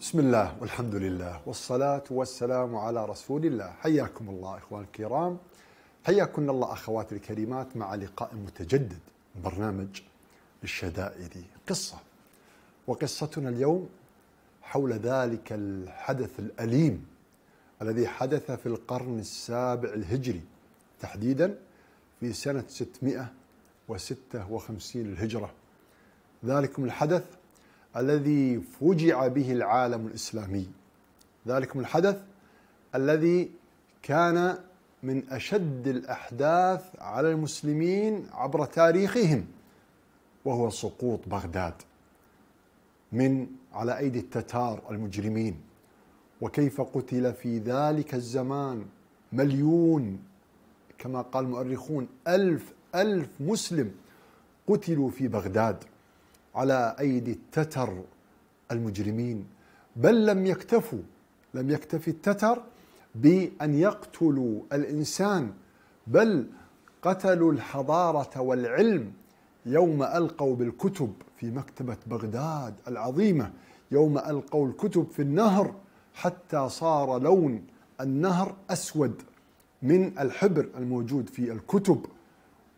بسم الله والحمد لله والصلاة والسلام على رسول الله حياكم الله إخوان الكرام حياكم الله أخواتي الكريمات مع لقاء متجدد برنامج الشدائد قصة وقصتنا اليوم حول ذلك الحدث الأليم الذي حدث في القرن السابع الهجري تحديدا في سنة 656 للهجرة ذلكم الحدث الذي فوجع به العالم الاسلامي ذلكم الحدث الذي كان من اشد الاحداث على المسلمين عبر تاريخهم وهو سقوط بغداد من على ايدي التتار المجرمين وكيف قتل في ذلك الزمان مليون كما قال المؤرخون ألف ألف مسلم قتلوا في بغداد على أيدي التتر المجرمين بل لم يكتفوا لم يكتفي التتر بأن يقتلوا الإنسان بل قتلوا الحضارة والعلم يوم ألقوا بالكتب في مكتبة بغداد العظيمة يوم ألقوا الكتب في النهر حتى صار لون النهر أسود من الحبر الموجود في الكتب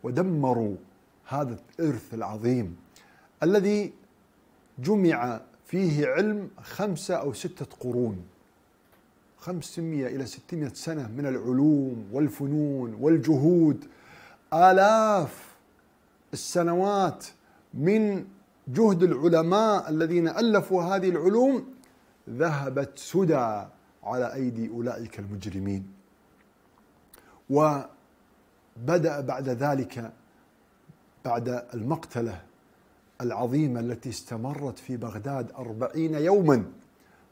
ودمروا هذا الإرث العظيم الذي جمع فيه علم خمسة أو ستة قرون خمسمائة إلى ستمائة سنة من العلوم والفنون والجهود آلاف السنوات من جهد العلماء الذين ألفوا هذه العلوم ذهبت سدى على أيدي أولئك المجرمين وبدأ بعد ذلك بعد المقتله العظيمة التي استمرت في بغداد أربعين يوما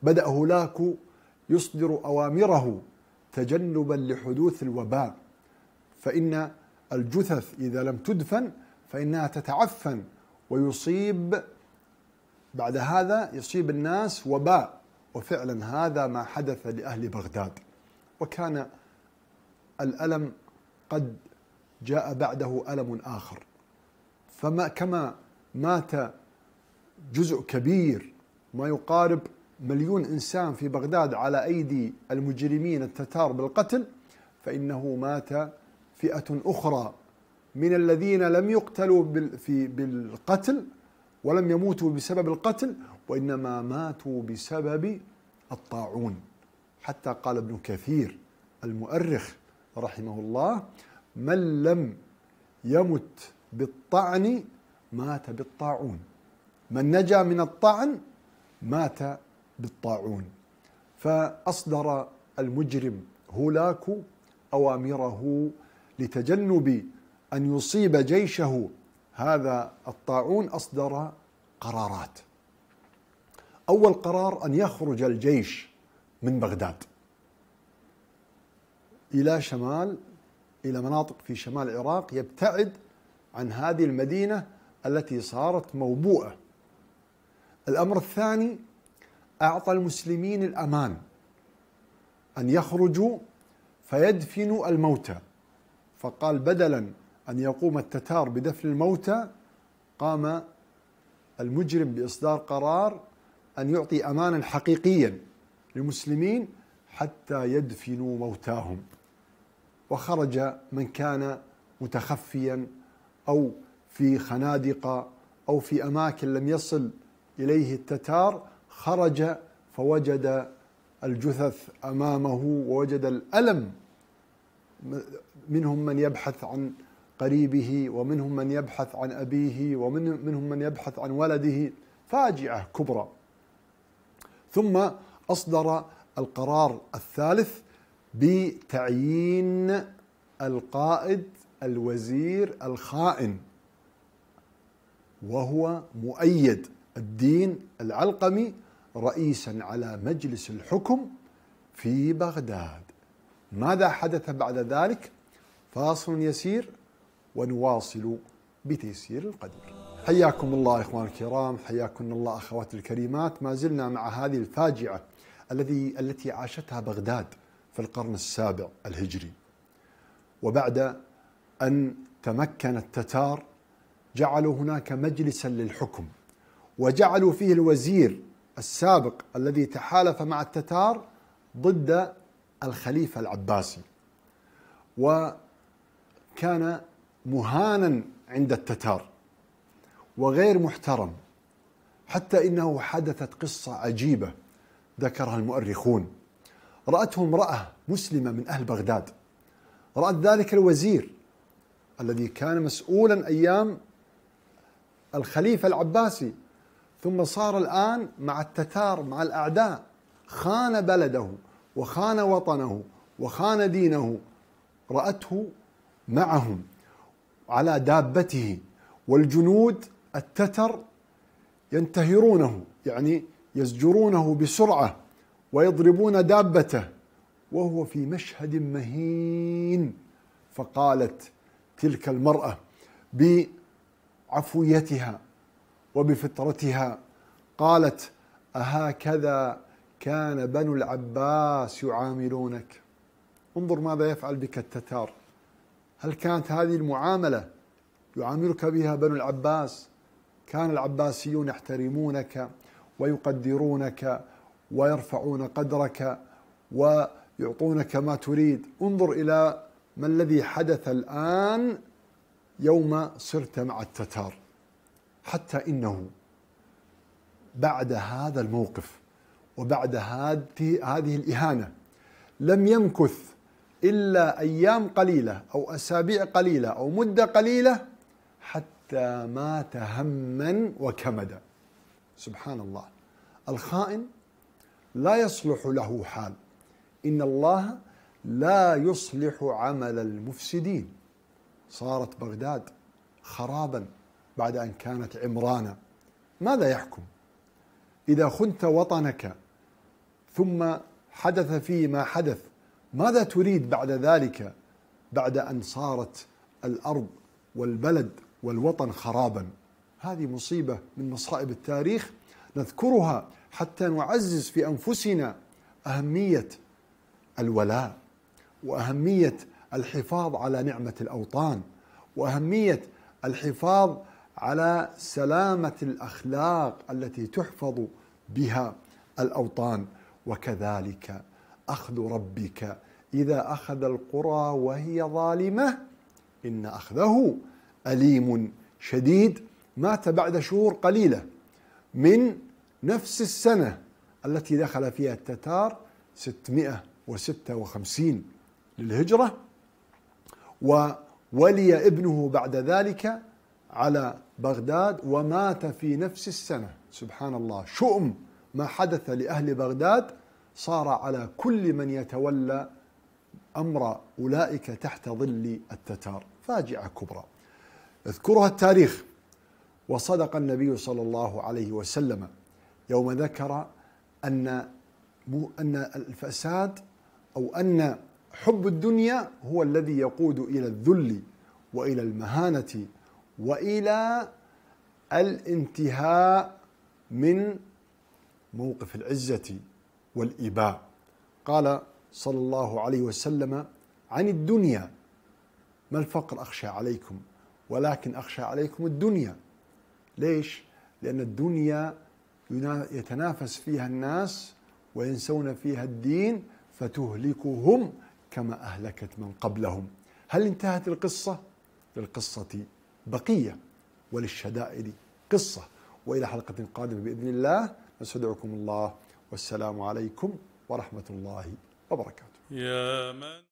بدأ هولاك يصدر أوامره تجنبا لحدوث الوباء فإن الجثث إذا لم تدفن فإنها تتعفن ويصيب بعد هذا يصيب الناس وباء وفعلا هذا ما حدث لأهل بغداد وكان الألم قد جاء بعده ألم آخر فما كما مات جزء كبير ما يقارب مليون انسان في بغداد على ايدي المجرمين التتار بالقتل فانه مات فئه اخرى من الذين لم يقتلوا في بالقتل ولم يموتوا بسبب القتل وانما ماتوا بسبب الطاعون حتى قال ابن كثير المؤرخ رحمه الله من لم يمت بالطعن مات بالطاعون من نجا من الطعن مات بالطاعون فأصدر المجرم هولاك أوامره لتجنب أن يصيب جيشه هذا الطاعون أصدر قرارات أول قرار أن يخرج الجيش من بغداد إلى شمال إلى مناطق في شمال العراق يبتعد عن هذه المدينة التي صارت موبوءه الامر الثاني اعطى المسلمين الامان ان يخرجوا فيدفنوا الموتى فقال بدلا ان يقوم التتار بدفن الموتى قام المجرم باصدار قرار ان يعطي امانا حقيقيا للمسلمين حتى يدفنوا موتاهم وخرج من كان متخفيا او في خنادق أو في أماكن لم يصل إليه التتار خرج فوجد الجثث أمامه ووجد الألم منهم من يبحث عن قريبه ومنهم من يبحث عن أبيه ومنهم من يبحث عن ولده فاجعة كبرى ثم أصدر القرار الثالث بتعيين القائد الوزير الخائن وهو مؤيد الدين العلقمي رئيسا على مجلس الحكم في بغداد ماذا حدث بعد ذلك فاصل يسير ونواصل بتيسير القدر حياكم الله إخوان الكرام حياكم الله أخواتي الكريمات ما زلنا مع هذه الفاجعة الذي التي عاشتها بغداد في القرن السابع الهجري وبعد أن تمكن التتار جعلوا هناك مجلسا للحكم وجعلوا فيه الوزير السابق الذي تحالف مع التتار ضد الخليفه العباسي وكان مهانا عند التتار وغير محترم حتى انه حدثت قصه عجيبه ذكرها المؤرخون راته امراه مسلمه من اهل بغداد رات ذلك الوزير الذي كان مسؤولا ايام الخليفة العباسي ثم صار الآن مع التتار مع الأعداء خان بلده وخان وطنه وخان دينه رأته معهم على دابته والجنود التتر ينتهرونه يعني يزجرونه بسرعة ويضربون دابته وهو في مشهد مهين فقالت تلك المرأة ب عفويتها وبفطرتها قالت أهكذا كان بنو العباس يعاملونك انظر ماذا يفعل بك التتار هل كانت هذه المعاملة يعاملك بها بنو العباس كان العباسيون يحترمونك ويقدرونك ويرفعون قدرك ويعطونك ما تريد انظر إلى ما الذي حدث الآن يوم صرت مع التتار حتى انه بعد هذا الموقف وبعد هذه الاهانه لم يمكث الا ايام قليله او اسابيع قليله او مده قليله حتى مات هما وكمدا سبحان الله الخائن لا يصلح له حال ان الله لا يصلح عمل المفسدين صارت بغداد خرابا بعد أن كانت عمرانا ماذا يحكم إذا خنت وطنك ثم حدث فيه ما حدث ماذا تريد بعد ذلك بعد أن صارت الأرض والبلد والوطن خرابا هذه مصيبة من مصائب التاريخ نذكرها حتى نعزز في أنفسنا أهمية الولاء وأهمية الحفاظ على نعمه الاوطان واهميه الحفاظ على سلامه الاخلاق التي تحفظ بها الاوطان وكذلك اخذ ربك اذا اخذ القرى وهي ظالمه ان اخذه اليم شديد مات بعد شهور قليله من نفس السنه التي دخل فيها التتار 656 للهجره وولي ابنه بعد ذلك على بغداد ومات في نفس السنة سبحان الله شؤم ما حدث لأهل بغداد صار على كل من يتولى أمر أولئك تحت ظل التتار فاجعة كبرى يذكرها التاريخ وصدق النبي صلى الله عليه وسلم يوم ذكر أن أن الفساد أو أن حب الدنيا هو الذي يقود إلى الذل وإلى المهانة وإلى الانتهاء من موقف العزة والإباء قال صلى الله عليه وسلم عن الدنيا ما الفقر أخشى عليكم ولكن أخشى عليكم الدنيا ليش؟ لأن الدنيا يتنافس فيها الناس وينسون فيها الدين فتهلكهم كما أهلكت من قبلهم هل انتهت القصة؟ للقصة بقية وللشدائد قصة وإلى حلقة قادمة بإذن الله نستودعكم الله والسلام عليكم ورحمة الله وبركاته يا من